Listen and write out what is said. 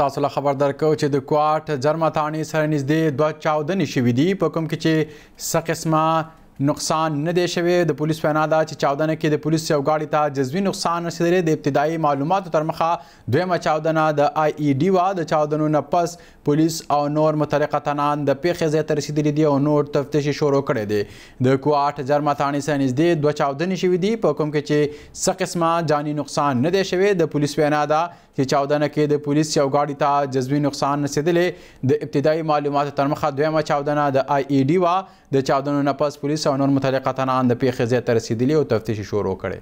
تاسو له خبر درکو چې د کوارټ جرمه تانی سره نږدې دوه چاودنې شوې دي په کوم کې چې څه قسمه نقصان نه دی شوی د پولیس وینا دا چې چاودنه کې د پولیس یو غاړي ته جزوی نقصان رسیدلی د ابتدایي معلوماتو تر مخه دویمه چاودنه د آی ای ډی وا د چاودنو نه پس پولیس او نور مترقه تنان د پیښې ځای ته رسیدلی دي او نور تفتیش شروع کړی دی د کوټ جرمتانی سره نږدې دوه چاودنې شوې دي په کوم کې چې څه قسمه جانی نقصان نه دی شوی د پولیس وینا دا چې چاودنه کې د پولیس یو غاړي ته جزوی نقصان رسیدلی د ابتدایي معلوماتو تر مخه دویمه چاودنه د آی ای ډی وا د چاودنو نه پس پولیس قانون مطابق تنان د پیښې ځای ته رسیدلی او تفتیش شروع کړي